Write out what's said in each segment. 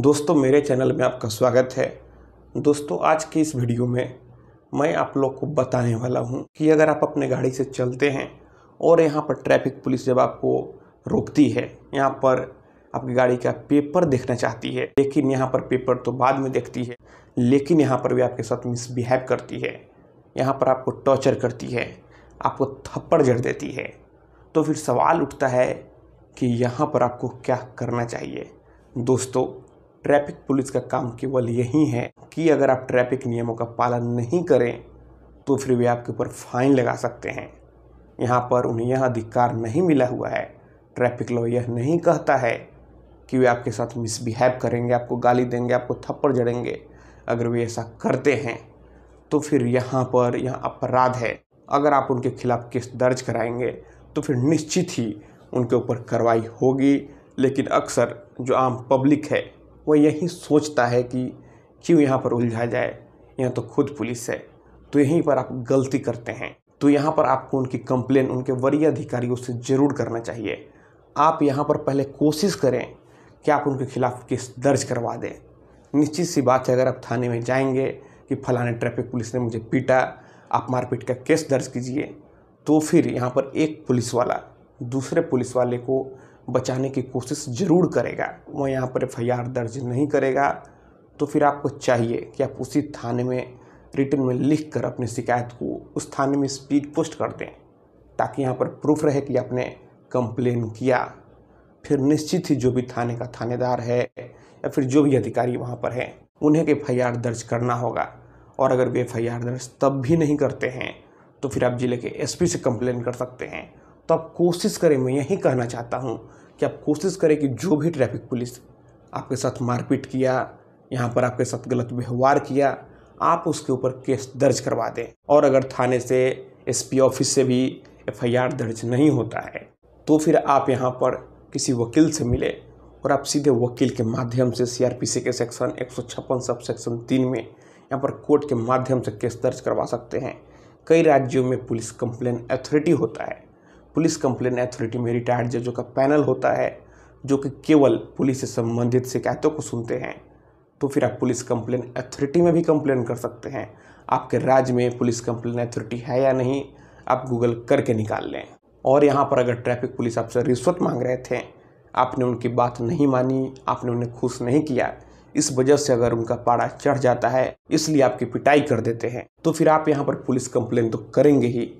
दोस्तों मेरे चैनल में आपका स्वागत है दोस्तों आज की इस वीडियो में मैं आप लोग को बताने वाला हूं कि अगर आप अपने गाड़ी से चलते हैं और यहां पर ट्रैफिक पुलिस जब आपको रोकती है यहां पर आपकी गाड़ी का पेपर देखना चाहती है लेकिन यहाँ पर पेपर तो बाद में देखती है लेकिन यहाँ पर भी आपके साथ मिसबिहेव करती है यहाँ पर आपको टॉर्चर करती है आपको थप्पड़ जड़ देती है तो फिर सवाल उठता है कि यहाँ पर आपको क्या करना चाहिए दोस्तों ट्रैफिक पुलिस का काम केवल यही है कि अगर आप ट्रैफिक नियमों का पालन नहीं करें तो फिर वे आपके ऊपर फाइन लगा सकते हैं यहाँ पर उन्हें यह अधिकार नहीं मिला हुआ है ट्रैफिक लॉ यह नहीं कहता है कि वे आपके साथ मिसबिहेव करेंगे आपको गाली देंगे आपको थप्पड़ जड़ेंगे अगर वे ऐसा करते हैं तो फिर यहाँ पर यह अपराध है अगर आप उनके खिलाफ़ केस दर्ज कराएंगे तो फिर निश्चित ही उनके ऊपर कार्रवाई होगी लेकिन अक्सर जो आम पब्लिक है वो यही सोचता है कि क्यों यहाँ पर उलझा जाए यहाँ तो खुद पुलिस है तो यहीं पर आप गलती करते हैं तो यहाँ पर आपको उनकी कंप्लेन उनके वरीय अधिकारियों से ज़रूर करना चाहिए आप यहाँ पर पहले कोशिश करें कि आप उनके खिलाफ़ केस दर्ज करवा दें निश्चित सी बात है अगर आप थाने में जाएंगे कि फलाने ट्रैफिक पुलिस ने मुझे पीटा आप मारपीट का केस दर्ज कीजिए तो फिर यहाँ पर एक पुलिस वाला दूसरे पुलिस वाले को बचाने की कोशिश ज़रूर करेगा वह यहाँ पर एफ दर्ज नहीं करेगा तो फिर आपको चाहिए कि आप उसी थाने में रिटर्न में लिख कर अपनी शिकायत को उस थाने में स्पीड पोस्ट कर दें ताकि यहाँ पर प्रूफ रहे कि आपने कंप्लेन किया फिर निश्चित ही जो भी थाने का थानेदार है या फिर जो भी अधिकारी वहाँ पर है उन्हें एफ आई दर्ज करना होगा और अगर वे एफ दर्ज तब भी नहीं करते हैं तो फिर आप ज़िले के एसपी से कंप्लेन कर सकते हैं तो आप कोशिश करें मैं यही कहना चाहता हूँ कि आप कोशिश करें कि जो भी ट्रैफिक पुलिस आपके साथ मारपीट किया यहाँ पर आपके साथ गलत व्यवहार किया आप उसके ऊपर केस दर्ज करवा दें और अगर थाने से एसपी ऑफिस से भी एफआईआर दर्ज नहीं होता है तो फिर आप यहाँ पर किसी वकील से मिले और आप सीधे वकील के माध्यम से सीआरपीसी के सेक्शन एक सब सेक्शन तीन में यहाँ पर कोर्ट के माध्यम से केस दर्ज करवा सकते हैं कई राज्यों में पुलिस कंप्लेन अथॉरिटी होता है पुलिस कंप्लेन अथॉरिटी में रिटायर्ड जजों का पैनल होता है जो कि केवल पुलिस से संबंधित शिकायतों को सुनते हैं तो फिर आप पुलिस कंप्लेन अथॉरिटी में भी कंप्लेन कर सकते हैं आपके राज्य में पुलिस कंप्लेन अथॉरिटी है या नहीं आप गूगल करके निकाल लें और यहाँ पर अगर ट्रैफिक पुलिस आपसे रिश्वत मांग रहे थे आपने उनकी बात नहीं मानी आपने उन्हें खुश नहीं किया इस वजह से अगर उनका पारा चढ़ जाता है इसलिए आपकी पिटाई कर देते हैं तो फिर आप यहाँ पर पुलिस कंप्लेन तो करेंगे ही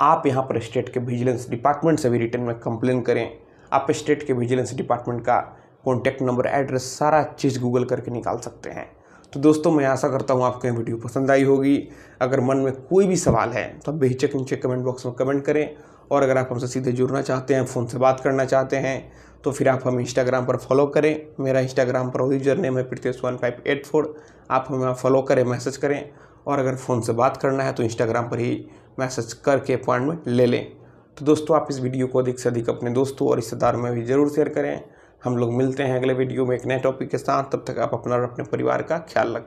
आप यहाँ पर स्टेट के विजिलेंस डिपार्टमेंट से भी रिटर्न में कंप्लेन करें आप स्टेट के विजिलेंस डिपार्टमेंट का कॉन्टैक्ट नंबर एड्रेस सारा चीज़ गूगल करके निकाल सकते हैं तो दोस्तों मैं आशा करता हूँ आपको यह वीडियो पसंद आई होगी अगर मन में कोई भी सवाल है तो आप बेहिचक नीचे कमेंट बॉक्स में कमेंट करें और अगर आप हमसे सीधे जुड़ना चाहते हैं फ़ोन से बात करना चाहते हैं तो फिर आप हम इंस्टाग्राम पर फॉलो करें मेरा इंस्टाग्राम पर यूजर नेम है Pritesh one five eight four आप हमें फॉलो करें मैसेज करें और अगर फ़ोन से बात करना है तो इंस्टाग्राम पर ही मैसेज करके अपॉइंटमेंट ले लें तो दोस्तों आप इस वीडियो को अधिक से अधिक अपने दोस्तों और रिश्तेदार में भी ज़रूर शेयर करें हम लोग मिलते हैं अगले वीडियो में एक नए टॉपिक के साथ तब तक आप अपना और अपने परिवार का ख्याल रखें